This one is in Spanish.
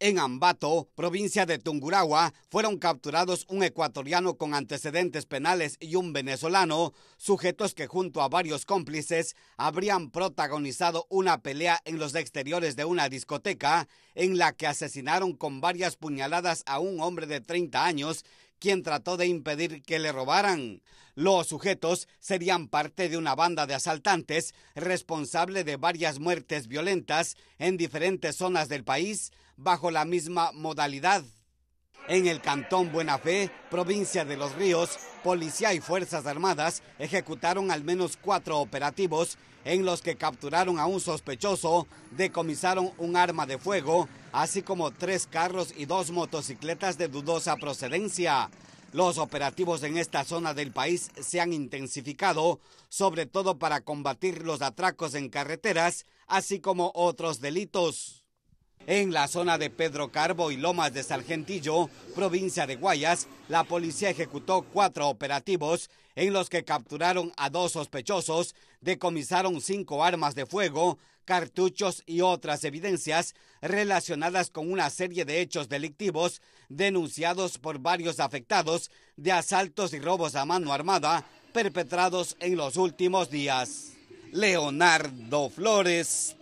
En Ambato, provincia de Tungurahua, fueron capturados un ecuatoriano con antecedentes penales y un venezolano, sujetos que junto a varios cómplices habrían protagonizado una pelea en los exteriores de una discoteca en la que asesinaron con varias puñaladas a un hombre de 30 años quien trató de impedir que le robaran. Los sujetos serían parte de una banda de asaltantes responsable de varias muertes violentas en diferentes zonas del país bajo la misma modalidad. En el cantón Buena Fe, provincia de Los Ríos, policía y Fuerzas Armadas ejecutaron al menos cuatro operativos en los que capturaron a un sospechoso, decomisaron un arma de fuego así como tres carros y dos motocicletas de dudosa procedencia. Los operativos en esta zona del país se han intensificado, sobre todo para combatir los atracos en carreteras, así como otros delitos. En la zona de Pedro Carbo y Lomas de Sargentillo, provincia de Guayas, la policía ejecutó cuatro operativos en los que capturaron a dos sospechosos decomisaron cinco armas de fuego, cartuchos y otras evidencias relacionadas con una serie de hechos delictivos denunciados por varios afectados de asaltos y robos a mano armada perpetrados en los últimos días. Leonardo Flores,